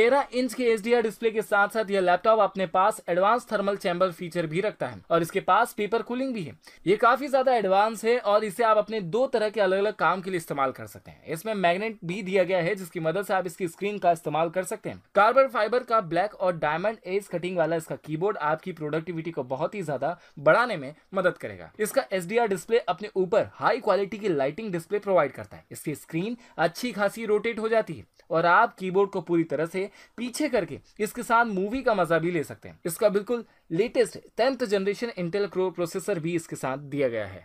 तेरह इंच के H display के साथ साथ यह लैपटॉप अपने पास एडवांस थर्मल चैम्बर फीचर भी रखता है और इसके पास पेपर कूलिंग भी है ये काफी ज्यादा एडवांस है और इसे आप अपने दो तरह के अलग अलग काम के लिए इस्तेमाल कर सकते हैं इसमें मैग्नेट भी दिया गया है जिसकी मदद से आप इसकी स्क्रीन का इस्तेमाल कर सकते हैं कार्बन फाइबर का ब्लैक और डायमंड एज कटिंग वाला इसका कीबोर्ड आपकी प्रोडक्टिविटी को बहुत ही ज्यादा बढ़ाने में मदद करेगा इसका एस डिस्प्ले अपने ऊपर हाई क्वालिटी की लाइटिंग डिस्प्ले प्रोवाइड करता है इसकी स्क्रीन अच्छी खासी रोटेट हो जाती है और आप कीबोर्ड को पूरी तरह से पीछे करके इसके साथ मूवी का मजा भी ले सकते हैं इसका बिल्कुल latest tenth generation Intel core processor भी इसके साथ दिया गया है